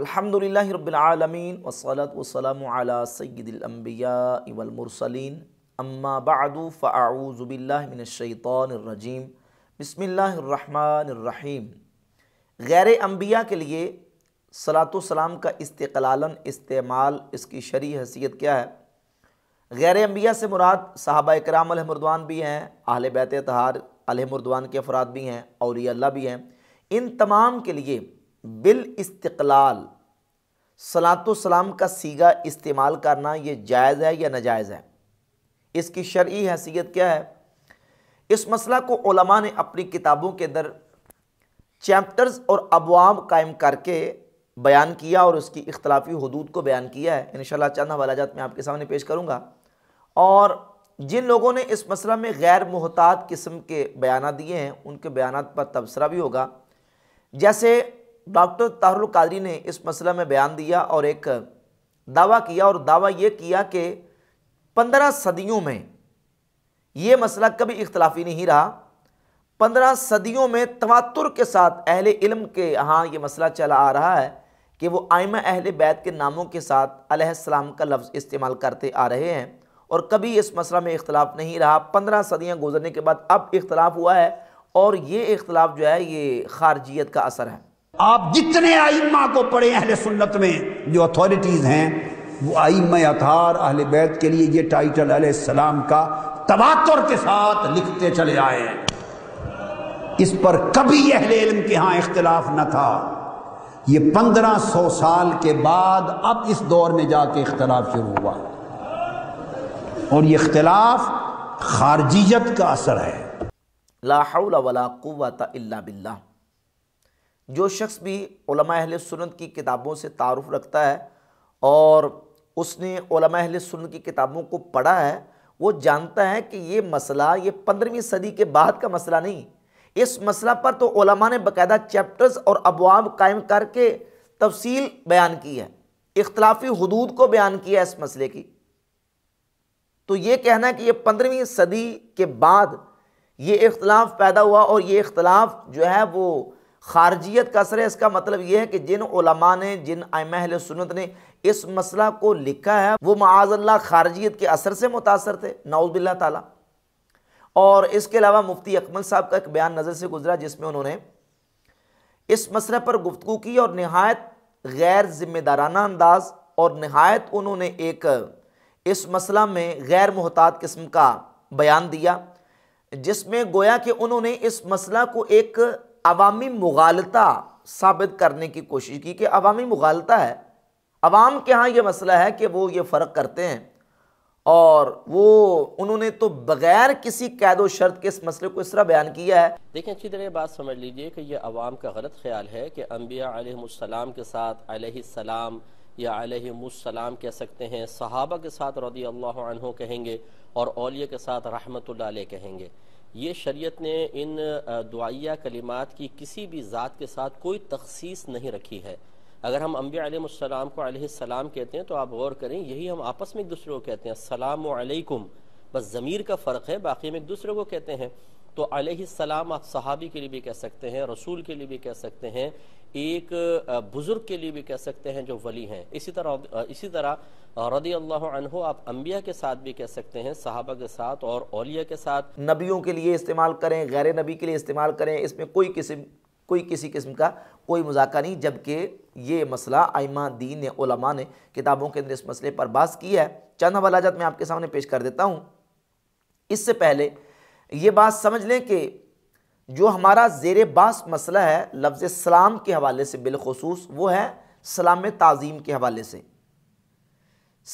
अल्हम्दुलिल्लाहि रब्बिल आलमीन वस्सलात वस्सलामु अला सय्यिदिल अंबिया वल मुरसलीन अम्मा बादु फाऊजु बिल्लाहि मिनश शैतानिर रजीम बिस्मिल्लाहिर रहमानिर रहीम गैर अंबिया के लिए सलात सलाम का इस्तेक़लालन इस्तेमाल इसकी शरी हसीयत क्या है गैर अंबिया से मुराद सहाबा कराम अलहमरदान भी हैं आहल बैत तहार अलहमरदान के अफराद भी हैं और अल्लाह भी हैं इन तमाम के लिए बिल इस्तलाल सलातम सलाम का सीगा इस्तेमाल करना ये जायज़ है या नाजायज़ है इसकी शर्य हैसियत क्या है इस मसला को उलमा ने अपनी किताबों के अंदर चैप्टर्स और अबवाब कायम करके बयान किया और उसकी इख्तलाफी हदूद को बयान किया है इन चंद हवालाजात मैं आपके सामने पेश करूँगा और जिन लोगों ने इस मसला में गैर महतात किस्म के बयान दिए हैं उनके बयान पर तबसरा भी होगा जैसे डॉक्टर ताहरुल कादरी ने इस मसला में बयान दिया और एक दावा किया और दावा ये किया कि पंद्रह सदियों में ये मसला कभी इख्तलाफी नहीं रहा पंद्रह सदियों में तवातुर के साथ अहल इल्म के यहाँ ये मसला चला आ रहा है कि वो आयमा अहल बैत के नामों के साथ अलैहिस्सलाम का लफ्ज़ इस्तेमाल करते आ रहे हैं और कभी इस मसला में इख्तलाफ नहीं रहा पंद्रह सदियाँ गुजरने के बाद अब इख्तलाफ हुआ है और ये इख्तलाफ जो है ये खारजियत का असर है आप जितने आइम्मा को पढ़े अहल सुन्नत में जो अथॉरिटीज़ हैं वो आइम अथार अहल बैत के लिए ये टाइटल अलैहिस्सलाम का तबातर के साथ लिखते चले आए हैं इस पर कभी अहल इलम के यहाँ इख्तलाफ न था ये पंद्रह सौ साल के बाद अब इस दौर में जाके इख्तलाफ शुरू हुआ और ये इख्तलाफ खारजीजत का असर है ला हौला वला बिल्ला जो शख्स भी अहल सुन्नत की किताबों से तारुफ़ रखता है और उसने अहल सुन्नत की किताबों को पढ़ा है वो जानता है कि ये मसला ये पंद्रहवीं सदी के बाद का मसला नहीं इस मसला पर तो ओलमा ने बाकायदा चैप्टर्स और अबवाब कायम करके तफसील बयान की है इख्तलाफी हदूद को बयान किया है इस मसले की तो ये कहना कि ये पंद्रहवीं सदी के बाद ये इख्तलाफ पैदा हुआ और ये इख्तलाफ जो है वो खारजियत का असर है इसका मतलब यह है कि जिन उलमा ने जिन अहल सुनत ने इस मसला को लिखा है वो माजल्ला खारजियत के असर से मुतासर थे नाउजिल्ला ताला और इसके अलावा मुफ्ती अकमल साहब का एक बयान नज़र से गुजरा जिसमें उन्होंने इस मसले पर गुफ्तु की और नहायत गैर ज़िम्मेदाराना अंदाज और नहायत उन्होंने एक इस मसला में गैर महतात किस्म का बयान दिया जिसमें गोया कि उन्होंने इस मसला को एक अवामी मुगालता साबित करने की कोशिश की कि अवामी मुगालता है अवाम के यहाँ ये मसला है कि वो ये फ़र्क करते हैं और वो उन्होंने तो बगैर किसी कैद व शर्त के इस मसले को इस तरह बयान किया है देखें अच्छी तरह बात समझ लीजिए कि यह अवाम का गलत ख्याल है कि अम्बिया के साथ आलाम या आलाम कह सकते हैं सहाबा के साथ रौदी अल्लाह कहेंगे और औलिया के साथ रहमत कहेंगे ये शरीयत ने इन दुआया कलिमात की किसी भी ज़ात के साथ कोई तखसीस नहीं रखी है अगर हम अम्बियाम को सलाम कहते हैं तो आप गौर करें यही हम आपस में एक दूसरे को कहते हैं सलामकुम बस ज़मीर का फ़र्क है बाकी हम एक दूसरे को कहते हैं तो अलैहिस्सलाम आप सहाबी के लिए भी कह सकते हैं रसूल के लिए भी कह सकते हैं एक बुज़ुर्ग के लिए भी कह सकते हैं जो वली हैं इसी तरह इसी तरह रदी अल्लाह आप अम्बिया के साथ भी कह सकते हैं सहाबा के साथ और औलिया के साथ नबियों के लिए इस्तेमाल करें गैर नबी के लिए इस्तेमाल करें इसमें कोई किस्म कोई किसी किस्म का कोई मजाक नहीं जबकि ये मसला आइमा दीन ने उलमा ने किताबों के अंदर इस मसले पर बास की है चंद हवालाजात मैं आपके सामने पेश कर देता हूँ इससे पहले ये बात समझ लें कि जो हमारा जेर बास मसला है लफ्ज़ सलाम के हवाले से बिलखसूस वो है सलाम तज़ीम के हवाले से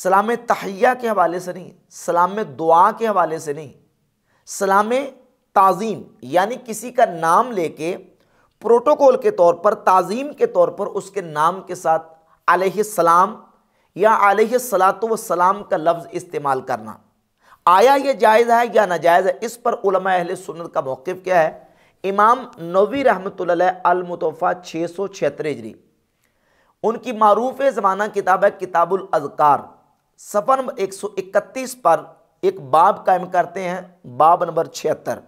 सलाम तहिया के हवाले से नहीं सलाम दुआ के हवाले से नहीं सलाम तज़ीम यानी किसी का नाम लेके प्रोटोकॉल के तौर पर तज़ीम के तौर पर उसके नाम के साथ सलाम या सलात व सलाम का लफ्ज़ इस्तेमाल करना आया ये जायज़ है या नाजायज़ है इस पर उलमा अहल सुन्नत का मौक़ क्या है इमाम नवी रहमत अलमुतफ़ा छः सौ छिहत्तर हिजरी उनकी मरूफ ज़माना किताब है किताबुल अजकार सफ़र एक सौ इकतीस पर एक बाब कायम करते हैं बाब नंबर छिहत्तर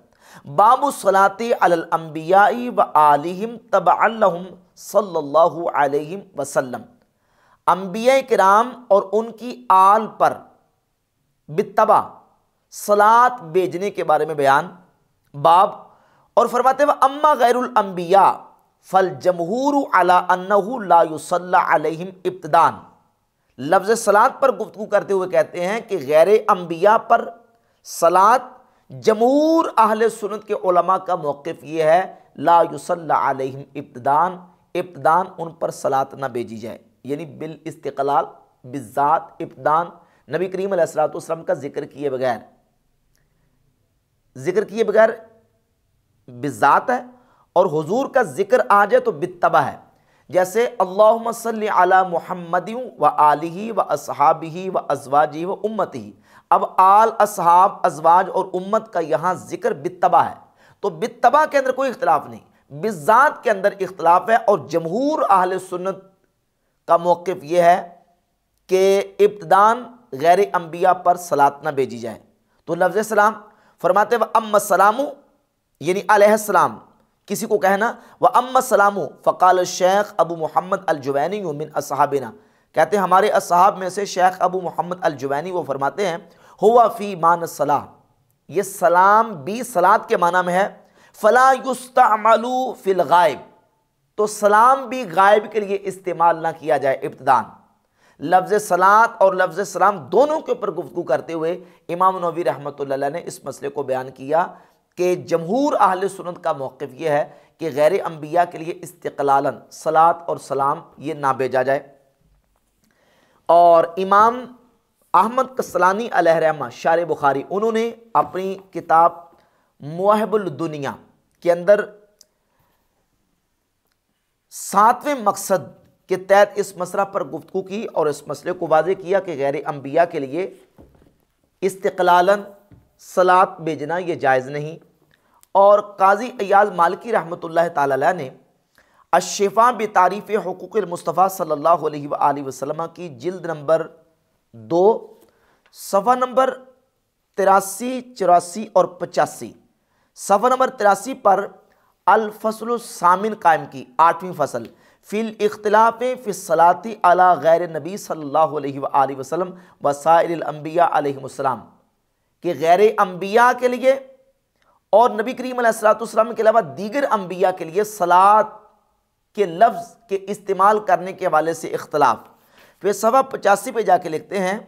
बाब सलाती अलम्बियाई व आलिम तबम सल्ला वसलम अम्बिया कराम और उनकी आल पर बितबा सलात भेजने के बारे में बयान बाब और फरमाते हैं अम्मा गैरुलम्बिया फल जमहूर अलाम इब्तदान लफ्ज़ सलात पर गुफ्तु करते हुए कहते हैं कि गैर अम्बिया पर सलात जमहूर अहल सुनत के उलमा का मौक़ ये है लासम इब्तदान इब्तदान उन पर सलात ना भेजी जाए यानी बिल इस्तलाल बिज़ात इब्तदान नबी करीम सलाम का जिक्र किए बगैर जिक्र किए बगैर बिजात है और हुजूर का जिक्र आ जाए तो बितबा है जैसे अल्ला सल अला मोहम्मद व ही व असहाबी व अजवाजी व उम्मत ही अब आल असहाब अजवाज और उम्मत का यहाँ जिक्र बितबा है तो बितबा के अंदर कोई इख्तलाफ नहीं बिजात के अंदर इख्तलाफ है और जमहूर आहल सुन्नत का मौक़ यह है कि इब्तदान गैर अम्बिया पर सलात ना भेजी जाए तो लफ्ज़ सलाम फरमाते व अम सलामू यानी अलैहिस्सलाम किसी को कहना व अम सलामू फ़काल शेख अबू मोहम्मद अलजुवैनी मिन असहाबिना कहते हैं हमारे असहाब में से शेख अबू मोहम्मद अलजुवैनी वो फरमाते हैं हुआ फ़ी मान सलाह ये सलाम भी सलाद के माना में है फ़ला फ़िल गायब तो सलाम भी गायब के लिए इस्तेमाल ना किया जाए इब्तदान लफ्ज़ सलात और लफ्ज़ सलाम दोनों के ऊपर गुफ्तु करते हुए इमाम नबी रहमत ने इस मसले को बयान किया कि जमहूर अहल सुनत का मौक़ यह है कि गैर अम्बिया के लिए इस्तलान सलात और सलाम ये ना भेजा जाए और इमाम अहमद कसलानी अलहरमा शार बुखारी उन्होंने अपनी किताब मुहबुलदनिया के अंदर सातवें मकसद के तहत इस मसला पर गुफ्तु की और इस मसले को वाजे किया कि गैर अम्बिया के लिए इस्तलान सलात भेजना यह जायज़ नहीं और काजी अयाज मालिकी रहमत ला ने अशफ़ा बे तारीफ़ हकूक़ मुस्तफ़ा सल्ला वसलम की जल्द नंबर दो सफ़ा नंबर तिरासी चौरासी और पचासी सफ़ा नंबर तिरासी पर अलफसल सामिन कायम की आठवीं फसल फ़िल इख्तलाफ़ फ़िसलाती अला गैर नबी सल्ला वसलम वसाइलम्बिया के गैर अम्बिया के लिए और नबी करीम सलातम के अलावा दीगर अम्बिया के लिए सलात के लफ्ज़ के इस्तेमाल करने के हवाले से इख्तलाफ फिर तो सवा पचासी पे जाके लिखते हैं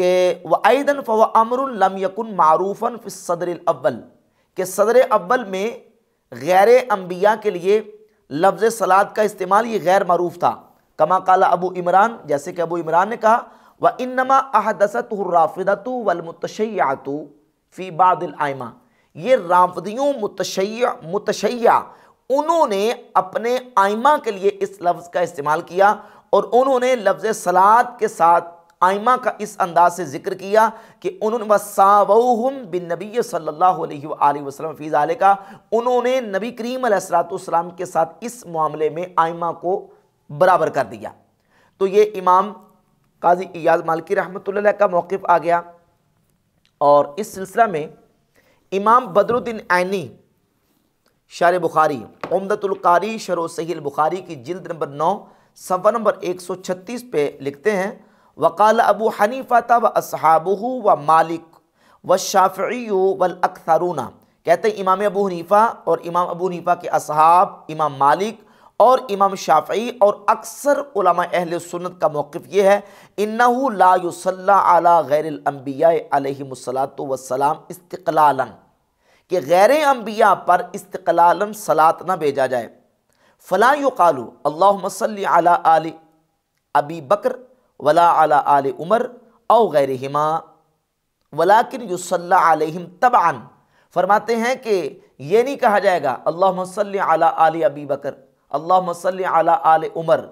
कि व आदन फ़व अमर लम यकुन मारूफ़न सदर अव्वल के सदर अव्वल में गैर अम्बिया के लिए लफ्ज़ सलाद का इस्तेमाल ये गैर मरूफ था कमा काला अबू इमरान जैसे कि अबू इमरान ने कहा व इनमा अहदसतराफ़दतु वलमतशैयातु फ़ी बादल आयमा ये राफदियों मुतशैया मुतशैया उन्होंने अपने आइमा के लिए इस लफ्ज़ का इस्तेमाल किया और उन्होंने लफ्ज़ सलाद के साथ आइमा का इस अंदाज से जिक्र किया कि उन्होंने वसावहम बिन नबी सल्लल्लाहु अलैहि वसल्लम फ़ीज़ाल का उन्होंने नबी करीम सलाम के साथ इस मामले में आइमा को बराबर कर दिया तो ये इमाम काजी इयाज मालकी रहमतुल्लाह का मौक़ आ गया और इस सिलसिला में इमाम बदरुद्दीन ऐनी शार बुखारी उमदतुल्कारी शरो सहील बुखारी की जिल्द नंबर नौ सफ़ा नंबर एक सौ छत्तीस पे लिखते हैं वकाल अबू हनीफ़ा व असहाबू व मालिक व शाफ़ी वल अक्सरूना कहते हैं इमाम अबू हनीफ़ा और इमाम अबू हनीफ़ा के असहाब इमाम मालिक और इमाम शाफ़ी और अक्सर अहल सुन्नत का मौक़ ये है इन्नहु ला युसल्ला अला गैरअम्बिया वसलाम इस्तक़लालन कि गैर अम्बिया पर इस्तक़लालन सलात ना भेजा जाए फ़ला युकालू अल्लाह मसल अला अबी बकर वला अला आल उमर और गैरहिमा वलाकिन युसल्ला तबान फरमाते हैं कि ये नहीं कहा जाएगा अल्लाह मसल आला आल अबी बकर अल्लाह मसल आल उमर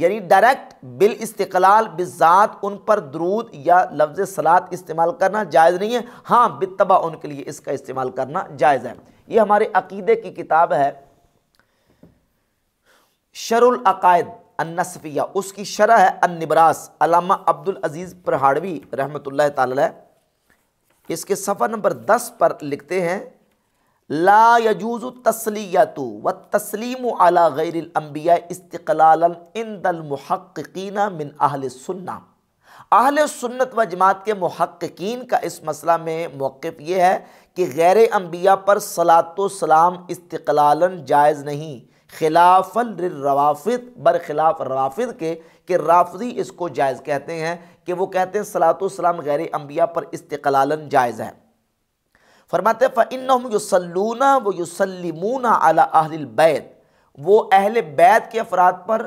यानी डायरेक्ट बिल इस्तलाल बिज़ात उन पर दरूद या लफ्ज़ सलात इस्तेमाल करना जायज़ नहीं है हाँ बितबा उनके लिए इसका इस्तेमाल करना जायज़ है ये हमारे अकीदे की किताब है शरुल अकायद अनसफिया उसकी शरह है निबरास अलामा अब्दुल अजीज़ प्रहाड़वी रहमत ला इसके सफर नंबर दस पर लिखते हैं ला यजूज़ तसलियतु व तस्लीम अला अम्बिया इस्तलाल इंदलमहक़ीना मिन अहल सुन्ना अहल सुन्नत व जमात के महक्कीन का इस मसला में मौक़ यह है कि गैर अम्बिया पर सलात सलाम इस्तलाल जायज़ नहीं खिलाफल बर बरखिलाफ रवाफ़ के कि राफजी इसको जायज़ कहते हैं कि वो कहते हैं सलातम गैर अम्बिया पर इस्तलान जायज़ है फरमाते फ़िन युसलूना व युसलमूना अला अहल बैत वो अहल बैत के अफराद पर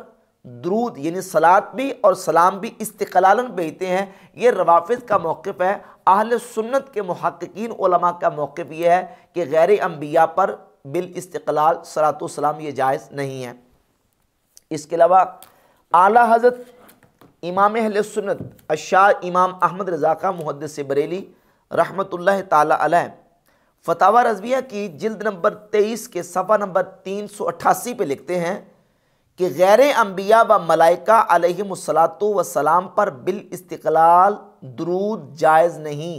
द्रूद यानी सलात भी और सलाम भी इस्तलान भेजते हैं ये रवाफ़ का मौक़ है अहल सुन्नत के महक्कीन का मौक़ यह है कि गैर अम्बिया पर बिल इस्तलाल सलातम ये जायज़ नहीं है इसके अलावा आला हज़रत इमाम अहल सुनत अशार इमाम अहमद रज़ा मुहद मुहदस बरेली रहमत ताली फतावा रजविया की जल्द नंबर तेईस के सफ़ा नंबर तीन सौ अट्ठासी पर लिखते हैं कि गैर अम्बिया व मलाइका व वसलाम पर बिल इस्तलाल दरूद जायज़ नहीं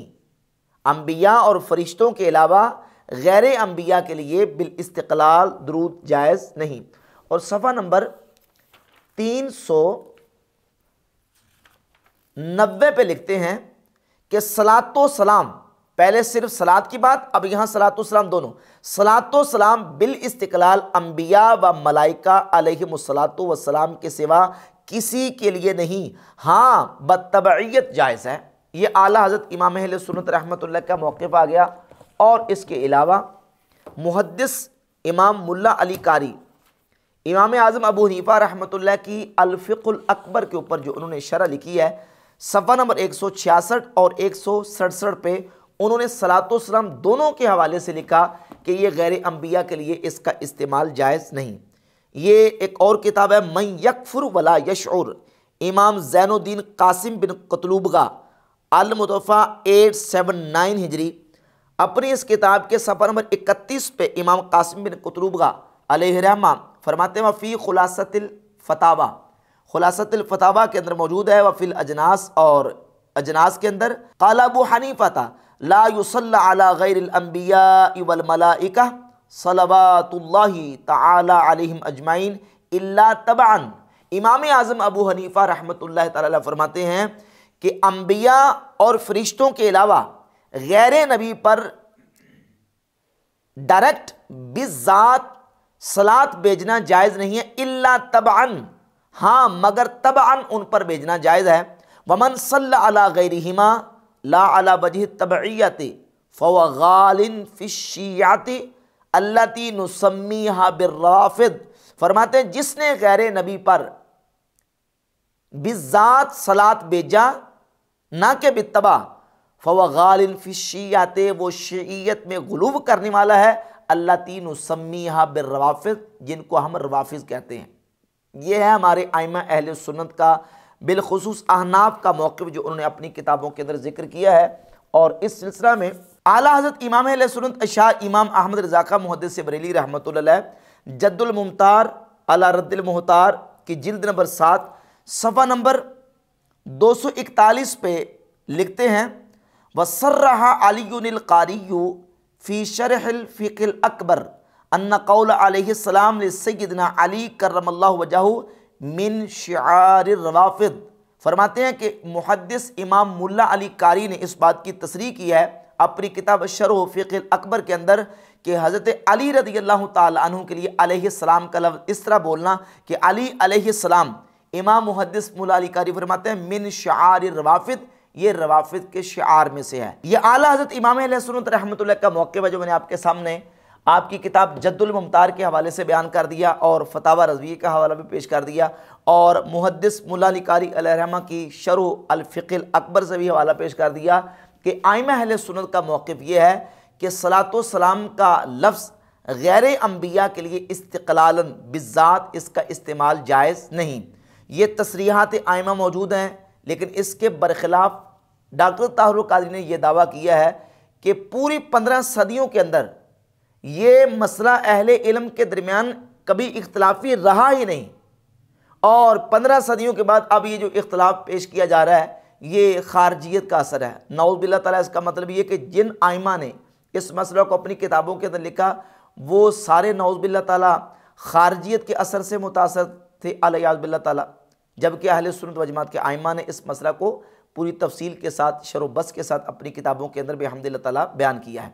अम्बिया और फरिश्तों के अलावा गैर अम्बिया के लिए बिल इस्तलाल दरूद जायज़ नहीं और सफ़ा नंबर तीन सौ नब्बे पर लिखते हैं कि सलात सलाम पहले सिर्फ सलाद की बात अब यहाँ सलात सलाम दोनों सलात सलाम बिल इस्तलाल अम्बिया व मलाइका अलहमसलात वसलाम के सिवा किसी के लिए नहीं हाँ बदतबीयत जायज़ है ये आला हज़रत इमाम सुनत रहमत का मौक़ आ गया और इसके अलावा मुहदस इमाम मुल्ला अली कारी इमाम आज़म अबू हनीफा रहमतुल्लाह की अलफ़ुल अकबर के ऊपर जो उन्होंने शरह लिखी है सफ़ा नंबर एक सौ छियासठ और एक सौ सड़सठ पे उन्होंने सलातम दोनों के हवाले से लिखा कि ये गैर अम्बिया के लिए इसका इस्तेमाल जायज़ नहीं ये एक और किताब है मई यकफुर वला यशर इमाम जैनुद्दीन कासिम बिन कतलूबगा अलमतफ़ा एट सेवन नाइन हिजरी अपनी इस किताब के सफ़र नंबर इकतीस पे इमाम कासिम बिन कतरूबगा अलहमा फरमाते हैं फ़ी खुलासतिल फतावा खुलासतिल फतावा के अंदर मौजूद है वफ़ी अजनास और अजनास के अंदर कालाबू हनी फता ला युसल्ला गैरम्बिया अजमाइन इल्ला तबान इमाम आज़म अबू हनीफ़ा रहमत ला फरमाते हैं कि अम्बिया और फरिश्तों के अलावा गैर नबी पर डायरेक्ट बिजात सलात भेजना जायज़ नहीं है इल्ला तबअन हाँ मगर तबअन उन पर भेजना जायज़ है वमन सल अला गैरिमा ला अला बजह तबैत फ़वालिन फ़िशियाति अल्लाती नुसम्मी हाबिराफिद फरमाते हैं जिसने गैर नबी पर बिजात सलात भेजा ना के बितबा फवा फिशियात वो शीयत में गलूब करने वाला है अल्लाह तीन उसम्मीहा बिरवाफ़ जिनको हम रवाफ़ कहते हैं यह है हमारे आयमा अहल सुनत का बिलखसूस अहनाफ का मौक़ जो उन्होंने अपनी किताबों के अंदर जिक्र किया है और इस सिलसिला में आला हज़रत इमाम सुनत शाह इमाम अहमद रजाका से बरेली रहमत जद्दुलमतार अला रद्दुलमहतार की जिल्द नंबर सात सफ़ा नंबर दो सौ इकतालीस पे लिखते हैं वसर्रहा अलीकारी फ़ी शरहिल अकबर अन्न कौल आसलाम सैदना वजह मिन शार फरमाते हैं कि मुहदस इमाम मुला अली कारी ने इस बात की तस्री की है अपनी किताब शरह फ़िकिल अकबर के अंदर कि हज़रत अली रदी अल्लाह तु के लिए अलैहिस्सलाम का लफ्ज़ इस तरह बोलना कि अली अलैहिस्सलाम इमाम मुहदस मुल्ला कारी फरमाते हैं मिन शार ये रवाफिद के शार में से है ये आला हजरत इमाम रहमत का मौक़ है जो मैंने आपके सामने आपकी किताब जद्दुलमतार के हवाले से बयान कर दिया और फतावा रजवी का हवाला भी पेश कर दिया और मुहदस मुलाली अलहमा की शरु अलफ़िकल अकबर से भी हवाला पेश कर दिया कि आयम अहल सुनत का मौक़ ये है कि सलात सलाम का लफ्ज़ गैर अम्बिया के लिए इस्तलान बिज़ात इसका इस्तेमाल जायज़ नहीं ये तसरीहत आयमा मौजूद हैं लेकिन इसके बरखिलाफ़ डॉक्टर ताहर कादरी ने यह दावा किया है कि पूरी पंद्रह सदियों के अंदर ये मसला अहल इलम के दरमियान कभी इख्तलाफी रहा ही नहीं और पंद्रह सदियों के बाद अब ये जो इख्तलाफ पेश किया जा रहा है ये खारजियत का असर है नाउबिल्ला तला इसका मतलब ये कि जिन आइमा ने इस मसले को अपनी किताबों के अंदर लिखा वो सारे नाउबिल्ला ताली खारजियत के असर से मुतासर थे अलियाज़बिल्ला तला जबकि अहल सुनत वजमात के आयमा ने इस मसला को पूरी तफसील के साथ शरोबस के साथ अपनी किताबों के अंदर बेहमद तला बयान किया है